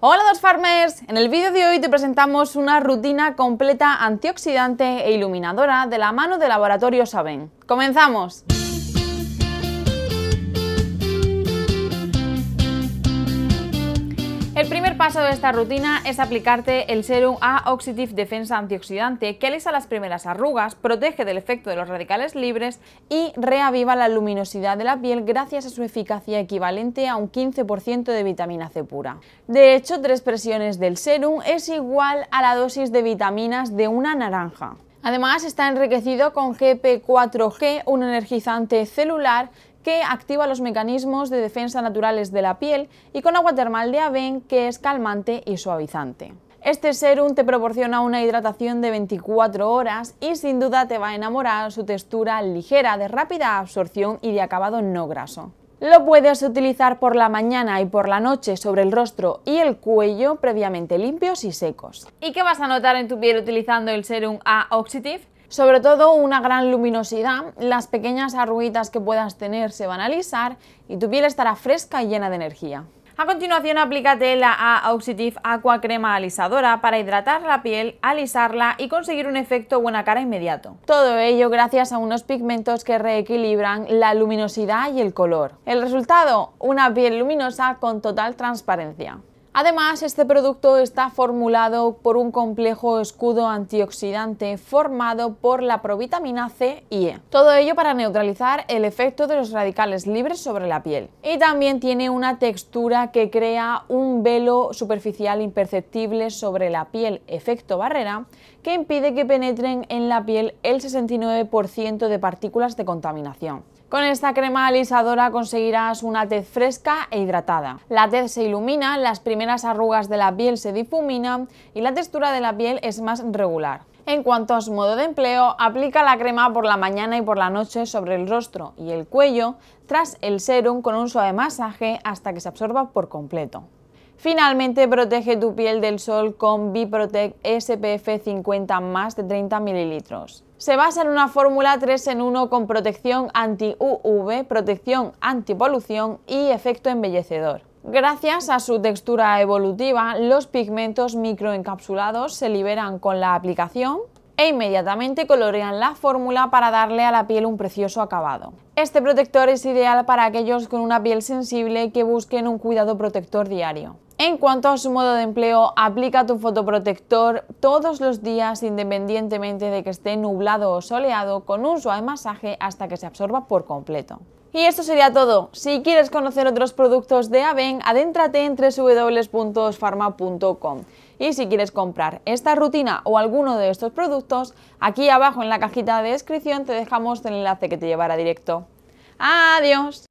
Hola dos farmers, en el vídeo de hoy te presentamos una rutina completa antioxidante e iluminadora de la mano de Laboratorio Saben. ¡Comenzamos! El primer paso de esta rutina es aplicarte el serum A Oxidative Defensa Antioxidante que alisa las primeras arrugas, protege del efecto de los radicales libres y reaviva la luminosidad de la piel gracias a su eficacia equivalente a un 15% de vitamina C pura. De hecho, tres presiones del serum es igual a la dosis de vitaminas de una naranja. Además está enriquecido con GP4G, un energizante celular que activa los mecanismos de defensa naturales de la piel y con agua termal de Aven que es calmante y suavizante. Este serum te proporciona una hidratación de 24 horas y sin duda te va a enamorar su textura ligera, de rápida absorción y de acabado no graso. Lo puedes utilizar por la mañana y por la noche sobre el rostro y el cuello previamente limpios y secos. ¿Y qué vas a notar en tu piel utilizando el serum A Oxitive? Sobre todo una gran luminosidad, las pequeñas arruguitas que puedas tener se van a alisar y tu piel estará fresca y llena de energía. A continuación aplícate la A Aqua Crema Alisadora para hidratar la piel, alisarla y conseguir un efecto buena cara inmediato. Todo ello gracias a unos pigmentos que reequilibran la luminosidad y el color. El resultado, una piel luminosa con total transparencia. Además, este producto está formulado por un complejo escudo antioxidante formado por la provitamina C y E. Todo ello para neutralizar el efecto de los radicales libres sobre la piel. Y también tiene una textura que crea un velo superficial imperceptible sobre la piel, efecto barrera, que impide que penetren en la piel el 69% de partículas de contaminación. Con esta crema alisadora conseguirás una tez fresca e hidratada. La tez se ilumina, las primeras arrugas de la piel se difuminan y la textura de la piel es más regular. En cuanto a su modo de empleo, aplica la crema por la mañana y por la noche sobre el rostro y el cuello, tras el serum con un suave masaje hasta que se absorba por completo. Finalmente, protege tu piel del sol con Biprotect SPF 50 más de 30 ml. Se basa en una fórmula 3 en 1 con protección anti-UV, protección antipolución y efecto embellecedor. Gracias a su textura evolutiva, los pigmentos microencapsulados se liberan con la aplicación e inmediatamente colorean la fórmula para darle a la piel un precioso acabado. Este protector es ideal para aquellos con una piel sensible que busquen un cuidado protector diario. En cuanto a su modo de empleo, aplica tu fotoprotector todos los días independientemente de que esté nublado o soleado con un suave masaje hasta que se absorba por completo. Y esto sería todo. Si quieres conocer otros productos de Aven, adéntrate en www.farma.com. Y si quieres comprar esta rutina o alguno de estos productos, aquí abajo en la cajita de descripción te dejamos el enlace que te llevará directo. ¡Adiós!